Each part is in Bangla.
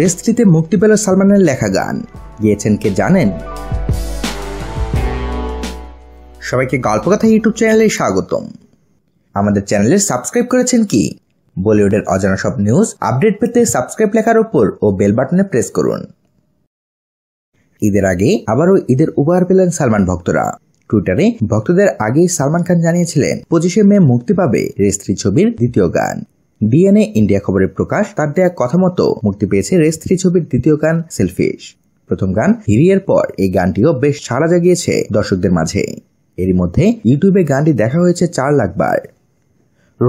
রেস্ত্রিতে মুক্তি পেল সালমানের লেখা গান গিয়েছেন কে জানেন সবাইকে গল্প কথা ইউটিউব চ্যানেলে স্বাগতম আমাদের চ্যানেলে সাবস্ক্রাইব করেছেন কি বলিউডের অজানা সব নিউজ আপডেট পেতে সাবস্ক্রাইব লেখার উপর ও বেল বাটনে প্রেস করুন ঈদের আগে আবারও ঈদের উপহার পেলেন সালমান ভক্তরা টুইটারে ভক্তদের আগেই সালমান খান জানিয়েছিলেন পঁচিশে মে মুক্তি পাবে রেস্ত্রী ছবির দ্বিতীয় গান ডিএনএ ইন্ডিয়া খবরের প্রকাশ তার দেয়া কথা মতো মুক্তি পেয়েছে রেস থ্রি ছবির দ্বিতীয় গান সেলফিশ প্রথম গান হিরিয়ের পর এই গানটিও বেশ সাড়া জাগিয়েছে দর্শকদের মাঝে এর মধ্যে ইউটিউবে গানটি দেখা হয়েছে চার লাখ বার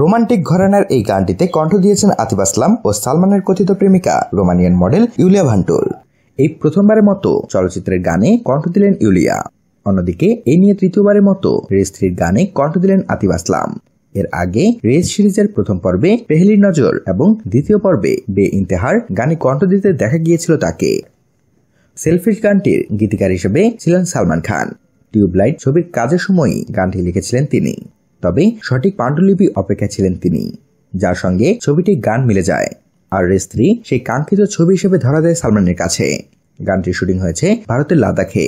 রোমান্টিক ঘরানার এই গানটিতে কণ্ঠ দিয়েছেন আতিফ আসলাম ও সালমানের কথিত প্রেমিকা রোমানিয়ান মডেল ইউলিয়া ভান্টুল এই প্রথমবারের মতো চলচ্চিত্রের গানে কণ্ঠ দিলেন ইউলিয়া অন্যদিকে এ নিয়ে তৃতীয়বারের মতো রেস্ত্রীর গানে কণ্ঠ দিলেন আতিফ আসলাম এর আগে রেস সিরিজের প্রথম পর্বে পেহলি নজর এবং দ্বিতীয় পর্বে বে ইন্তেহার গানে কণ্ঠ দিতে দেখা গিয়েছিল তাকে সেলফিশ গানটির গীতিকার হিসেবে ছিলেন সালমান খান টিউবলাইট ছবির কাজের সময়ই গানটি লিখেছিলেন তিনি তবে সঠিক পাণ্ডুলিপি অপেক্ষা ছিলেন তিনি যার সঙ্গে ছবিটি গান মিলে যায় আর রেস স্ত্রী সেই কাঙ্ক্ষিত ছবি হিসেবে ধরা দেয় সালমানের কাছে গানটির শুটিং হয়েছে ভারতের লাদাখে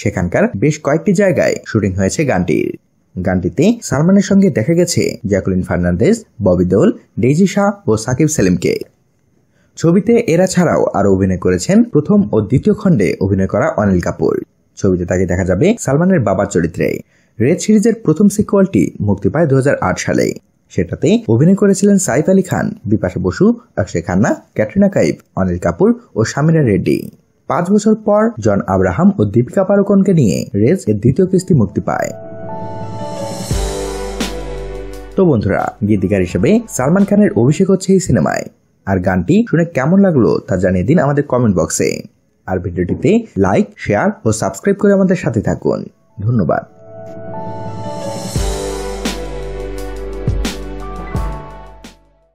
সেখানকার বেশ কয়েকটি জায়গায় শুটিং হয়েছে গানটির গানটিতে সালমানের সঙ্গে দেখা গেছে জ্যাকুলিন ফার্নান্দেজ ববি দেওল ডেইজি শাহ ও সাকিব সেলিমকে ছবিতে এরা ছাড়াও আরও অভিনয় করেছেন প্রথম ও দ্বিতীয় খণ্ডে অভিনয় করা অনিল কাপুর ছবিতে তাকে দেখা যাবে সালমানের বাবার চরিত্রে রেড সিরিজের প্রথম সিকুয়ালটি মুক্তি পায় দু সালে সেটাতে অভিনয় করেছিলেন সাইফ আলী খান বিপাশা বসু অক্ষয় খান্না ক্যাটরিনা কাইফ অনিল কাপুর ও সামিরা রেড্ডি পাঁচ বছর পর জন আব্রাহাম ও দীপিকা পারুকনকে নিয়ে রেজ এর দ্বিতীয় কিস্তি মুক্তি পায় তো বন্ধুরা গীতিকার হিসেবে সালমান খানের অভিষেক হচ্ছে এই সিনেমায় আর গানটি শুনে কেমন লাগলো তা জানিয়ে দিন আমাদের কমেন্ট বক্সে আর ভিডিওটিতে লাইক শেয়ার ও সাবস্ক্রাইব করে আমাদের সাথে থাকুন ধন্যবাদ